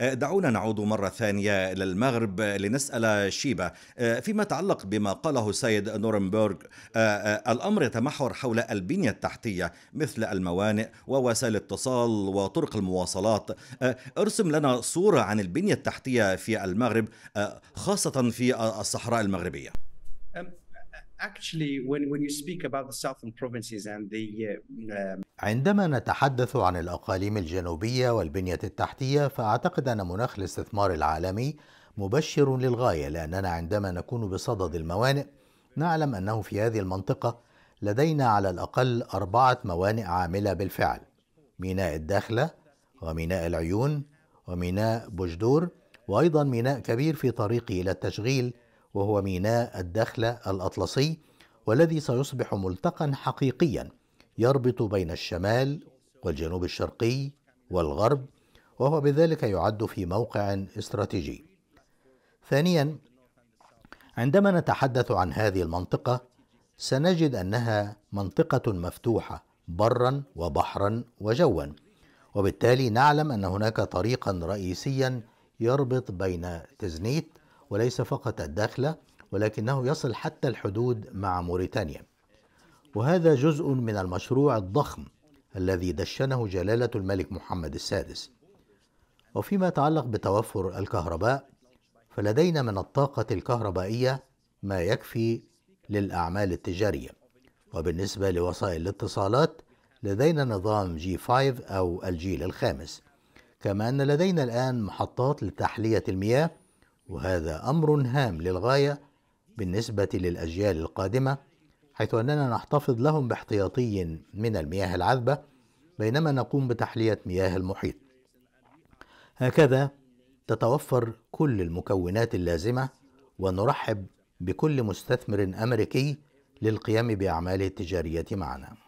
آه، دعونا نعود مرة ثانية إلى المغرب آه، لنسأل شيبة آه، فيما يتعلق بما قاله سيد نورنبرغ الأمر يتمحور حول البنية التحتية مثل الموانئ ووسائل الاتصال وطرق المواصلات ارسم لنا صورة عن البنية التحتية في المغرب خاصة في الصحراء المغربية actually when when you speak about the southern provinces and the uh, um, عندما نتحدث عن الأقاليم الجنوبية والبنية التحتية فأعتقد أن مناخ الاستثمار العالمي مبشر للغاية لأننا عندما نكون بصدد الموانئ نعلم أنه في هذه المنطقة لدينا على الأقل أربعة موانئ عاملة بالفعل ميناء الداخلة وميناء العيون وميناء بوجدور وأيضا ميناء كبير في طريقه إلى التشغيل وهو ميناء الدخلة الأطلسي والذي سيصبح ملتقى حقيقيا يربط بين الشمال والجنوب الشرقي والغرب وهو بذلك يعد في موقع استراتيجي. ثانيا عندما نتحدث عن هذه المنطقة سنجد أنها منطقة مفتوحة برا وبحرا وجوا وبالتالي نعلم أن هناك طريقا رئيسيا يربط بين تزنيت وليس فقط الداخلة ولكنه يصل حتى الحدود مع موريتانيا وهذا جزء من المشروع الضخم الذي دشنه جلالة الملك محمد السادس وفيما يتعلق بتوفر الكهرباء فلدينا من الطاقة الكهربائية ما يكفي للأعمال التجارية وبالنسبة لوسائل الاتصالات لدينا نظام جي 5 أو الجيل الخامس كما أن لدينا الآن محطات لتحلية المياه وهذا امر هام للغايه بالنسبه للاجيال القادمه حيث اننا نحتفظ لهم باحتياطي من المياه العذبه بينما نقوم بتحليه مياه المحيط هكذا تتوفر كل المكونات اللازمه ونرحب بكل مستثمر امريكي للقيام باعماله التجاريه معنا